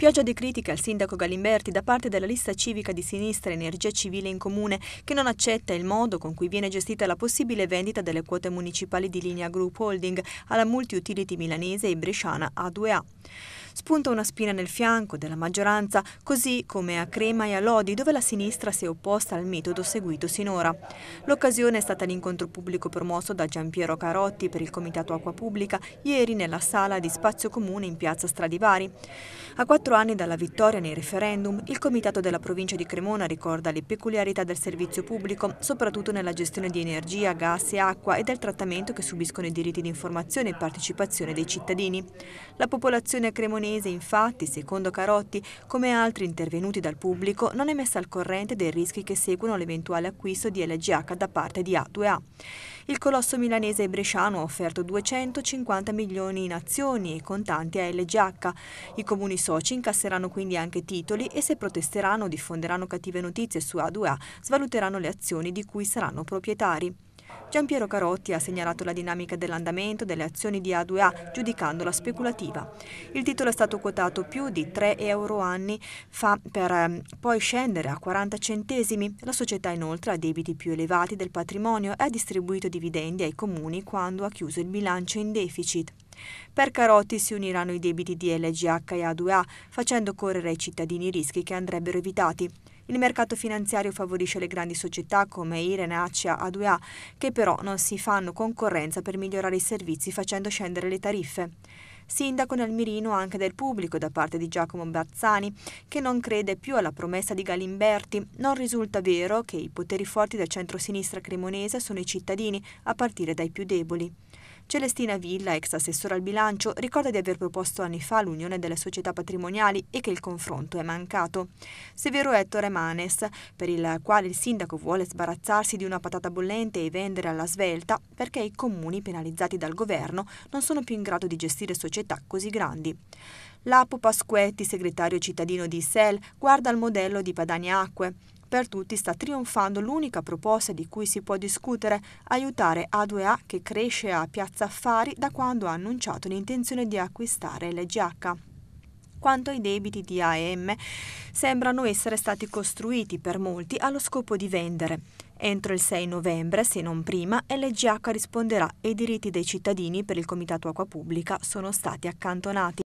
Pioggia di critiche al sindaco Galimberti da parte della lista civica di sinistra Energia Civile in Comune che non accetta il modo con cui viene gestita la possibile vendita delle quote municipali di linea Group Holding alla multi-utility milanese e bresciana A2A. Spunta una spina nel fianco della maggioranza, così come a Crema e a Lodi, dove la sinistra si è opposta al metodo seguito sinora. L'occasione è stata l'incontro pubblico promosso da Giampiero Carotti per il Comitato Acqua Pubblica ieri nella sala di Spazio Comune in piazza Stradivari. A quattro anni dalla vittoria nei referendum, il Comitato della provincia di Cremona ricorda le peculiarità del servizio pubblico, soprattutto nella gestione di energia, gas e acqua e del trattamento che subiscono i diritti di informazione e partecipazione dei cittadini. La popolazione cremonese cremonese, infatti, secondo Carotti, come altri intervenuti dal pubblico, non è messa al corrente dei rischi che seguono l'eventuale acquisto di LGH da parte di A2A. Il colosso milanese e bresciano ha offerto 250 milioni in azioni e contanti a LGH. I comuni soci incasseranno quindi anche titoli e se protesteranno o diffonderanno cattive notizie su A2A, svaluteranno le azioni di cui saranno proprietari. Gian Piero Carotti ha segnalato la dinamica dell'andamento delle azioni di A2A, giudicandola speculativa. Il titolo è stato quotato più di 3 euro anni fa per ehm, poi scendere a 40 centesimi. La società inoltre ha debiti più elevati del patrimonio e ha distribuito dividendi ai comuni quando ha chiuso il bilancio in deficit. Per Carotti si uniranno i debiti di LGH e A2A, facendo correre ai cittadini rischi che andrebbero evitati. Il mercato finanziario favorisce le grandi società come Irene, Accia, A2A, che però non si fanno concorrenza per migliorare i servizi facendo scendere le tariffe sindaco nel mirino anche del pubblico da parte di Giacomo Barzani, che non crede più alla promessa di Galimberti. Non risulta vero che i poteri forti del centro-sinistra cremonese sono i cittadini, a partire dai più deboli. Celestina Villa, ex assessore al bilancio, ricorda di aver proposto anni fa l'unione delle società patrimoniali e che il confronto è mancato. Severo Ettore Manes, per il quale il sindaco vuole sbarazzarsi di una patata bollente e vendere alla svelta perché i comuni penalizzati dal governo non sono più in grado di gestire società società così grandi. Lapo Pasquetti, segretario cittadino di Sel, guarda il modello di Padania Acque. Per tutti sta trionfando l'unica proposta di cui si può discutere, aiutare A2A che cresce a Piazza Affari da quando ha annunciato l'intenzione di acquistare LGH quanto i debiti di AM sembrano essere stati costruiti per molti allo scopo di vendere. Entro il 6 novembre, se non prima, LGH risponderà e i diritti dei cittadini per il Comitato Acqua Pubblica sono stati accantonati.